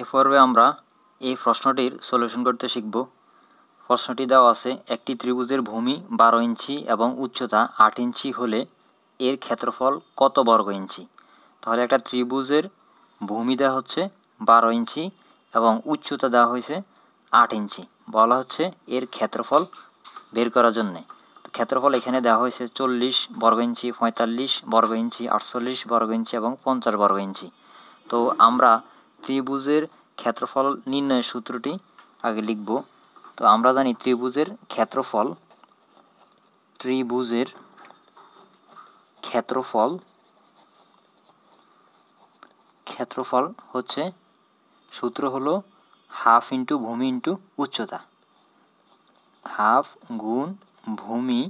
এ পর্বে আমরা এই প্রশ্নটির সলিউশন করতে শিখব প্রশ্নটি দেওয়া আছে একটি ত্রিভুজের ভূমি বারো ইঞ্চি এবং উচ্চতা আট ইঞ্চি হলে এর ক্ষেত্রফল কত বর্গ ইঞ্চি তাহলে একটা ত্রিভুজের ভূমি দেওয়া হচ্ছে বারো ইঞ্চি এবং উচ্চতা দেওয়া হয়েছে আট ইঞ্চি বলা হচ্ছে এর ক্ষেত্রফল বের করার জন্যে ক্ষেত্রফল এখানে দেওয়া হয়েছে চল্লিশ বর্গ ইঞ্চি পঁয়তাল্লিশ বর্গ ইঞ্চি আটচল্লিশ বর্গ ইঞ্চি এবং পঞ্চাশ বর্গ ইঞ্চি তো আমরা ত্রিভুজের ক্ষেত্রফল নির্ণয়ের সূত্রটি আগে লিখব তো আমরা জানি ত্রিভুজের ক্ষেত্রফল ত্রিভুজের ক্ষেত্রফল ক্ষেত্রফল হচ্ছে সূত্র হলো হাফ ইন্টু ভূমি ইন্টু উচ্চতা হাফ গুণ ভূমি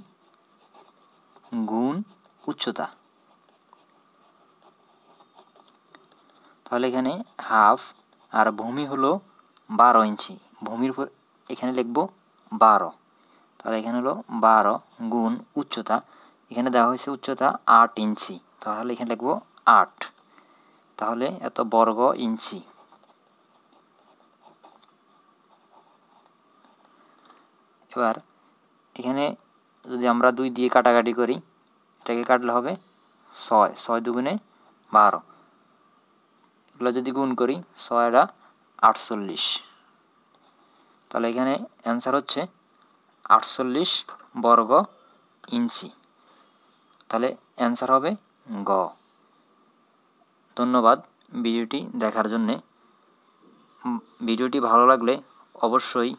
গুণ উচ্চতা তাহলে এখানে হাফ আর ভূমি হলো বারো ইঞ্চি ভূমির উপর এখানে লিখব বারো তাহলে এখানে হলো বারো গুণ উচ্চতা এখানে দেওয়া হয়েছে উচ্চতা আট ইঞ্চি তাহলে এখানে লিখব আট তাহলে এত বর্গ ইঞ্চি এবার এখানে যদি আমরা দুই দিয়ে কাটাকাটি করি এটাকে কাটলে হবে ছয় ছয় দুগুণে বারো এগুলো যদি গুণ করি ছয়টা আটচল্লিশ তাহলে এখানে অ্যান্সার হচ্ছে আটচল্লিশ বর্গ ইঞ্চি তাহলে অ্যান্সার হবে গ ধন্যবাদ ভিডিওটি দেখার জন্যে ভিডিওটি ভালো লাগলে অবশ্যই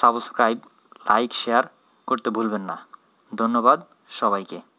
সাবস্ক্রাইব লাইক শেয়ার করতে ভুলবেন না ধন্যবাদ সবাইকে